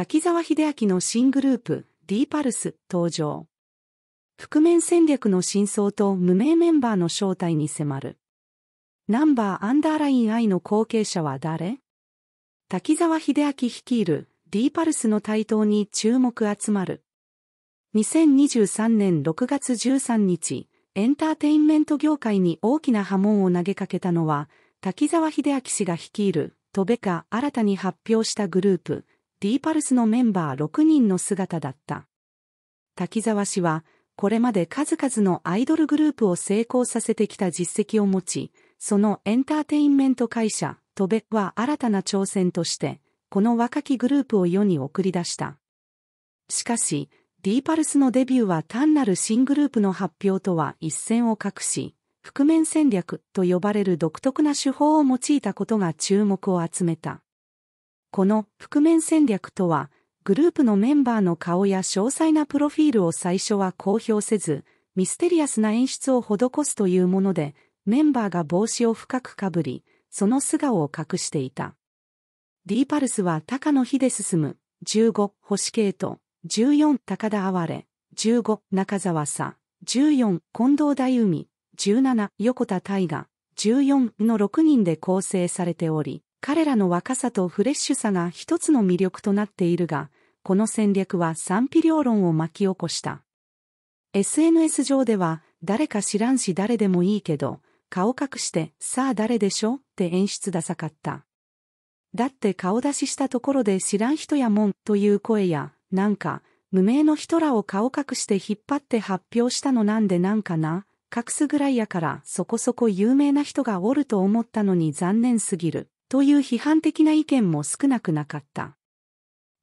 滝沢秀明の新グループ、D パルス登場。覆面戦略の真相と無名メンバーの正体に迫る。ナンバーアンダーライン I の後継者は誰滝沢秀明率いる D パルスの台頭に注目集まる。2023年6月13日、エンターテインメント業界に大きな波紋を投げかけたのは、滝沢秀明氏が率いる、トベカ新たに発表したグループ、ーパルスのメンバー6人の姿だった。滝沢氏は、これまで数々のアイドルグループを成功させてきた実績を持ち、そのエンターテインメント会社、トベは新たな挑戦として、この若きグループを世に送り出した。しかし、D パルスのデビューは単なる新グループの発表とは一線を画し、覆面戦略と呼ばれる独特な手法を用いたことが注目を集めた。この覆面戦略とは、グループのメンバーの顔や詳細なプロフィールを最初は公表せず、ミステリアスな演出を施すというもので、メンバーが帽子を深くかぶり、その素顔を隠していた。D パルスは高野秀進む、15、星系統、14、高田哀れ、15、中澤さ、14、近藤大海、17、横田大河、14の6人で構成されており、彼らの若さとフレッシュさが一つの魅力となっているが、この戦略は賛否両論を巻き起こした。SNS 上では、誰か知らんし誰でもいいけど、顔隠して、さあ誰でしょって演出ダサかった。だって顔出ししたところで知らん人やもんという声や、なんか、無名の人らを顔隠して引っ張って発表したのなんでなんかな、隠すぐらいやからそこそこ有名な人がおると思ったのに残念すぎる。という批判的な意見も少なくなかった。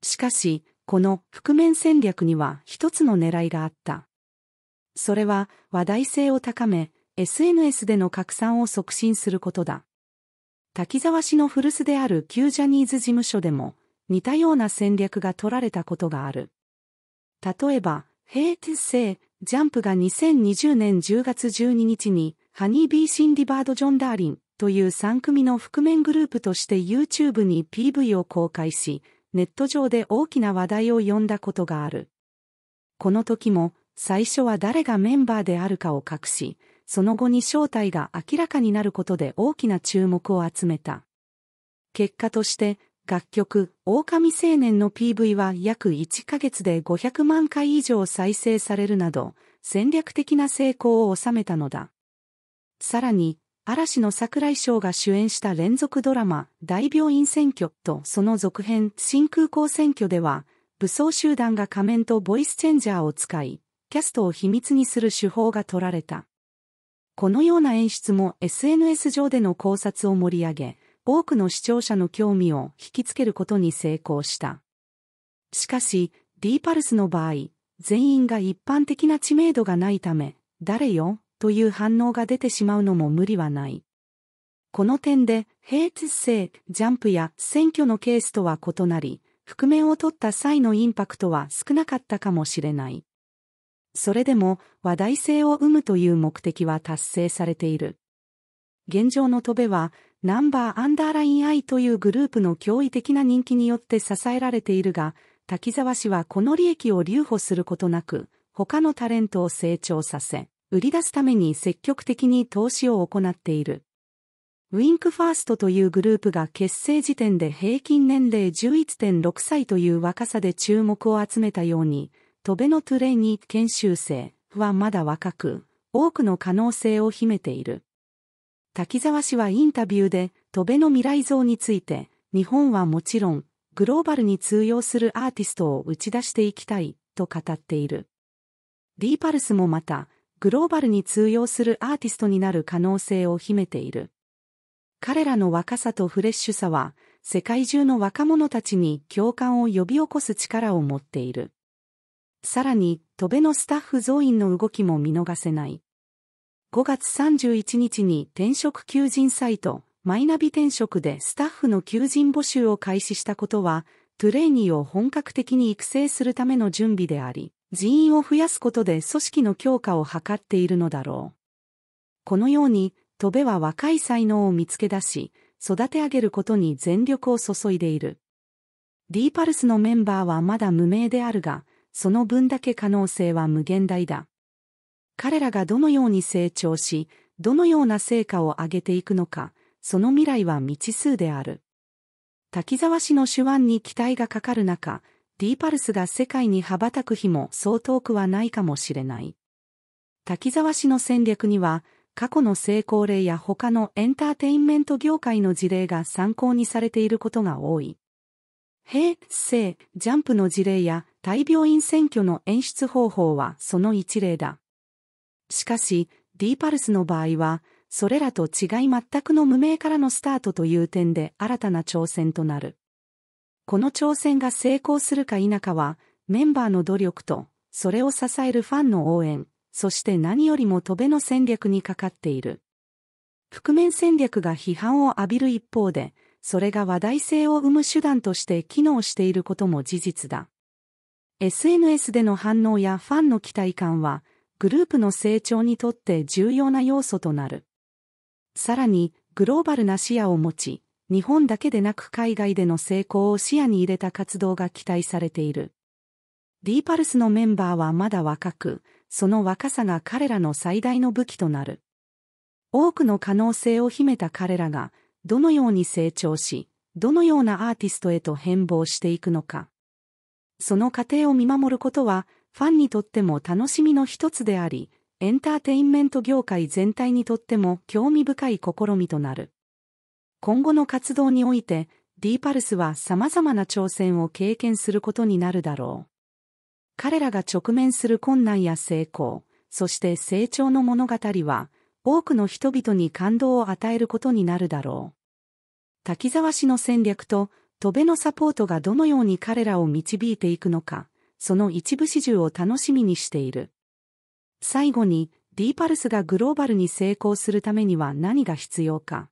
しかし、この覆面戦略には一つの狙いがあった。それは話題性を高め、SNS での拡散を促進することだ。滝沢氏の古巣である旧ジャニーズ事務所でも似たような戦略が取られたことがある。例えば、ヘス・セイ・ジャンプが2020年10月12日に、ハニービー・シンディバード・ジョン・ダーリン、という3組の覆面グループとして YouTube に PV を公開し、ネット上で大きな話題を呼んだことがある。この時も、最初は誰がメンバーであるかを隠し、その後に正体が明らかになることで大きな注目を集めた。結果として、楽曲、狼青年の PV は約1ヶ月で500万回以上再生されるなど、戦略的な成功を収めたのだ。さらに、嵐の桜井翔が主演した連続ドラマ、大病院選挙とその続編、新空港選挙では、武装集団が仮面とボイスチェンジャーを使い、キャストを秘密にする手法が取られた。このような演出も SNS 上での考察を盛り上げ、多くの視聴者の興味を引きつけることに成功した。しかし、D パルスの場合、全員が一般的な知名度がないため、誰よという反応が出てしまうのも無理はない。この点で、平日性、ジャンプや選挙のケースとは異なり、覆面を取った際のインパクトは少なかったかもしれない。それでも、話題性を生むという目的は達成されている。現状の戸部は、ナンバーアンダーラインアイというグループの驚異的な人気によって支えられているが、滝沢氏はこの利益を留保することなく、他のタレントを成長させ、売り出すために積極的に投資を行っている。ウィンクファーストというグループが結成時点で平均年齢11.6歳という若さで注目を集めたように、トベのトゥレイニー研修生はまだ若く、多くの可能性を秘めている。滝沢氏はインタビューで、トベの未来像について、日本はもちろん、グローバルに通用するアーティストを打ち出していきたい、と語っている。ィーパルスもまた、グローバルに通用するアーティストになる可能性を秘めている。彼らの若さとフレッシュさは、世界中の若者たちに共感を呼び起こす力を持っている。さらに、戸辺のスタッフ増員の動きも見逃せない。5月31日に転職求人サイト、マイナビ転職でスタッフの求人募集を開始したことは、トゥレーニーを本格的に育成するための準備であり、人員を増やすことで組織の強化を図っているのだろう。このように、戸部は若い才能を見つけ出し、育て上げることに全力を注いでいる。D パルスのメンバーはまだ無名であるが、その分だけ可能性は無限大だ。彼らがどのように成長し、どのような成果を上げていくのか、その未来は未知数である。滝沢氏の手腕に期待がかかる中、ディーパルスが世界に羽ばたく日もそう遠くはないかもしれない。滝沢氏の戦略には、過去の成功例や他のエンターテインメント業界の事例が参考にされていることが多い。平成、ジャンプの事例や大病院選挙の演出方法はその一例だ。しかし、ディーパルスの場合は、それらと違い全くの無名からのスタートという点で新たな挑戦となる。この挑戦が成功するか否かは、メンバーの努力と、それを支えるファンの応援、そして何よりも戸辺の戦略にかかっている。覆面戦略が批判を浴びる一方で、それが話題性を生む手段として機能していることも事実だ。SNS での反応やファンの期待感は、グループの成長にとって重要な要素となる。さらに、グローバルな視野を持ち、日本だけでなく海外での成功を視野に入れた活動が期待されている。D パルスのメンバーはまだ若く、その若さが彼らの最大の武器となる。多くの可能性を秘めた彼らが、どのように成長し、どのようなアーティストへと変貌していくのか。その過程を見守ることは、ファンにとっても楽しみの一つであり、エンターテインメント業界全体にとっても興味深い試みとなる。今後の活動において、D パルスは様々な挑戦を経験することになるだろう。彼らが直面する困難や成功、そして成長の物語は、多くの人々に感動を与えることになるだろう。滝沢氏の戦略と、戸辺のサポートがどのように彼らを導いていくのか、その一部始終を楽しみにしている。最後に、D パルスがグローバルに成功するためには何が必要か。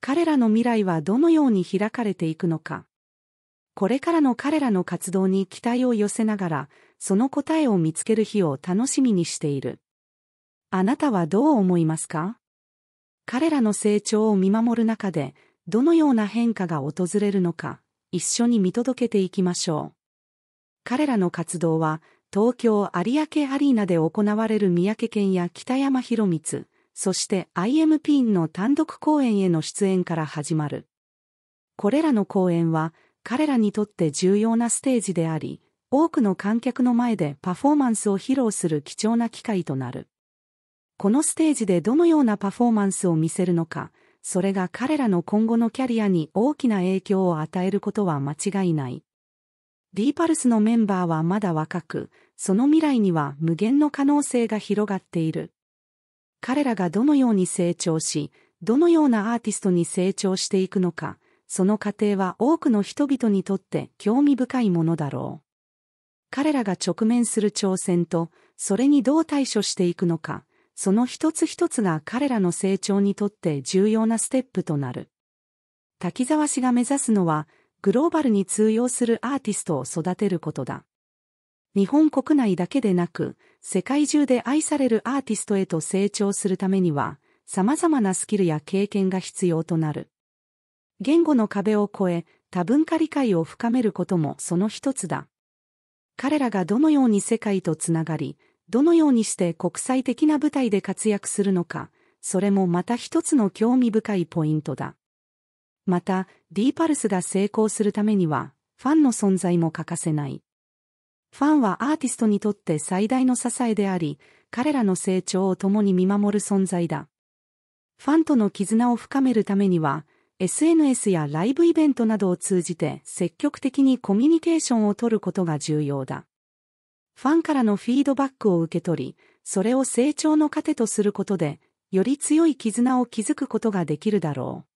彼らの未来はどのように開かれていくのか。これからの彼らの活動に期待を寄せながら、その答えを見つける日を楽しみにしている。あなたはどう思いますか彼らの成長を見守る中で、どのような変化が訪れるのか、一緒に見届けていきましょう。彼らの活動は、東京有明アリーナで行われる三宅県や北山博光、そして IMP の単独公演への出演から始まる。これらの公演は彼らにとって重要なステージであり、多くの観客の前でパフォーマンスを披露する貴重な機会となる。このステージでどのようなパフォーマンスを見せるのか、それが彼らの今後のキャリアに大きな影響を与えることは間違いない。ディーパルスのメンバーはまだ若く、その未来には無限の可能性が広がっている。彼らがどのように成長し、どのようなアーティストに成長していくのか、その過程は多くの人々にとって興味深いものだろう。彼らが直面する挑戦と、それにどう対処していくのか、その一つ一つが彼らの成長にとって重要なステップとなる。滝沢氏が目指すのは、グローバルに通用するアーティストを育てることだ。日本国内だけでなく、世界中で愛されるアーティストへと成長するためには、様々なスキルや経験が必要となる。言語の壁を越え、多文化理解を深めることもその一つだ。彼らがどのように世界とつながり、どのようにして国際的な舞台で活躍するのか、それもまた一つの興味深いポイントだ。また、D パルスが成功するためには、ファンの存在も欠かせない。ファンはアーティストにとって最大の支えであり、彼らの成長を共に見守る存在だ。ファンとの絆を深めるためには、SNS やライブイベントなどを通じて積極的にコミュニケーションを取ることが重要だ。ファンからのフィードバックを受け取り、それを成長の糧とすることで、より強い絆を築くことができるだろう。